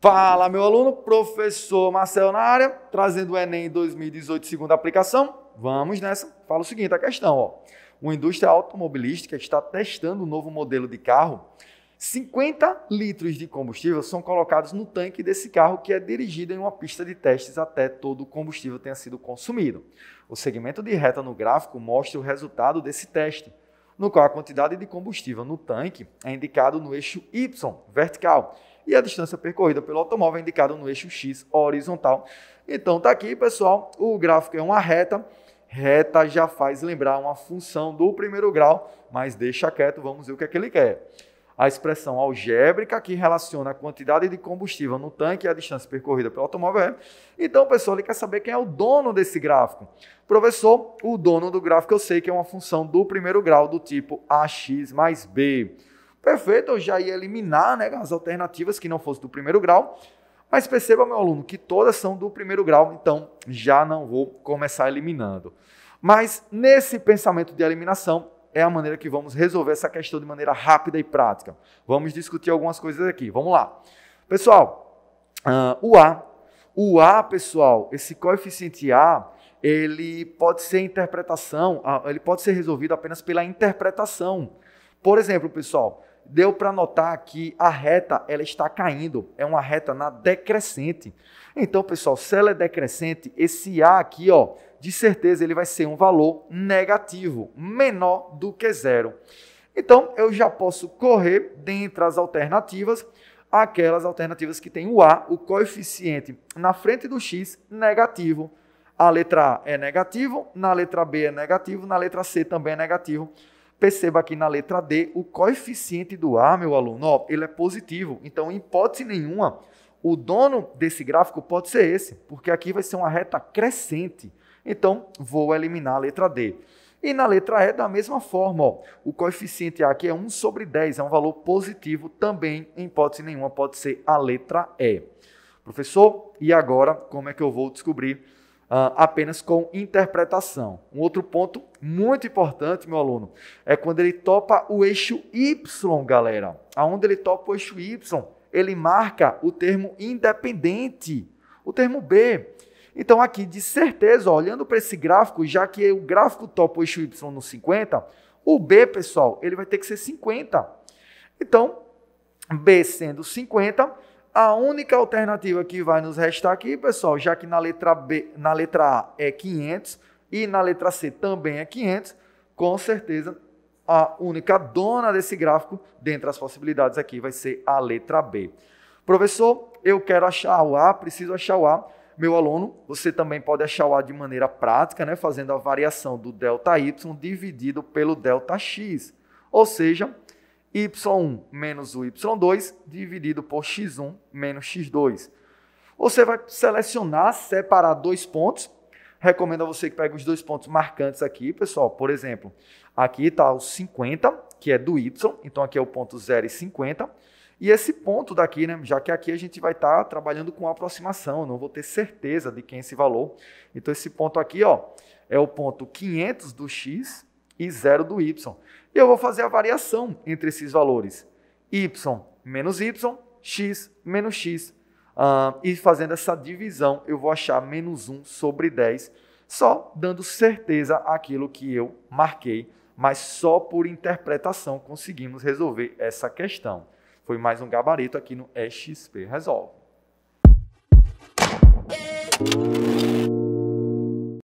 Fala, meu aluno, professor Marcel na área, trazendo o Enem 2018, segunda aplicação. Vamos nessa. Fala o seguinte, a questão, ó. Uma indústria automobilística está testando um novo modelo de carro 50 litros de combustível são colocados no tanque desse carro que é dirigido em uma pista de testes até todo o combustível tenha sido consumido. O segmento de reta no gráfico mostra o resultado desse teste, no qual a quantidade de combustível no tanque é indicado no eixo Y, vertical, e a distância percorrida pelo automóvel é indicada no eixo X, horizontal. Então tá aqui, pessoal, o gráfico é uma reta, reta já faz lembrar uma função do primeiro grau, mas deixa quieto, vamos ver o que é que ele quer a expressão algébrica que relaciona a quantidade de combustível no tanque e a distância percorrida pelo automóvel. É, então, pessoal, ele quer saber quem é o dono desse gráfico. Professor, o dono do gráfico eu sei que é uma função do primeiro grau do tipo ax mais b. Perfeito, eu já ia eliminar né, as alternativas que não fossem do primeiro grau. Mas perceba, meu aluno, que todas são do primeiro grau, então já não vou começar eliminando. Mas nesse pensamento de eliminação, é a maneira que vamos resolver essa questão de maneira rápida e prática. Vamos discutir algumas coisas aqui. Vamos lá. Pessoal, uh, o A. O A, pessoal, esse coeficiente A, ele pode ser interpretação, ah, ele pode ser resolvido apenas pela interpretação. Por exemplo, pessoal, deu para notar que a reta ela está caindo, é uma reta na decrescente. Então, pessoal, se ela é decrescente, esse A aqui, ó, de certeza ele vai ser um valor negativo, menor do que zero. Então, eu já posso correr dentre as alternativas, aquelas alternativas que tem o A, o coeficiente na frente do X, negativo. A letra A é negativo, na letra B é negativo, na letra C também é negativo. Perceba aqui na letra D, o coeficiente do A, meu aluno, ó, ele é positivo. Então, em hipótese nenhuma, o dono desse gráfico pode ser esse, porque aqui vai ser uma reta crescente. Então, vou eliminar a letra D. E na letra E, da mesma forma, ó, o coeficiente A aqui é 1 sobre 10, é um valor positivo também, em hipótese nenhuma, pode ser a letra E. Professor, e agora como é que eu vou descobrir ah, apenas com interpretação? Um outro ponto muito importante, meu aluno, é quando ele topa o eixo Y, galera. Aonde ele topa o eixo Y, ele marca o termo independente, o termo B. Então, aqui, de certeza, ó, olhando para esse gráfico, já que o gráfico topa o eixo Y no 50, o B, pessoal, ele vai ter que ser 50. Então, B sendo 50, a única alternativa que vai nos restar aqui, pessoal, já que na letra, B, na letra A é 500 e na letra C também é 500, com certeza a única dona desse gráfico, dentre as possibilidades aqui, vai ser a letra B. Professor, eu quero achar o A, preciso achar o A. Meu aluno, você também pode achar o A de maneira prática, né? fazendo a variação do delta Y dividido pelo delta X. Ou seja, y1 menos o y2 dividido por x1 menos x2. Você vai selecionar, separar dois pontos. Recomendo a você que pegue os dois pontos marcantes aqui, pessoal. Por exemplo, aqui está o 50, que é do y, então aqui é o ponto 0 e 50. E esse ponto daqui, né, já que aqui a gente vai estar tá trabalhando com aproximação, não vou ter certeza de quem é esse valor. Então esse ponto aqui, ó, é o ponto 500 do x e 0 do y. E eu vou fazer a variação entre esses valores. y menos y, x menos x. Uh, e fazendo essa divisão, eu vou achar menos 1 sobre 10, só dando certeza aquilo que eu marquei, mas só por interpretação conseguimos resolver essa questão. Foi mais um gabarito aqui no EXP Resolve.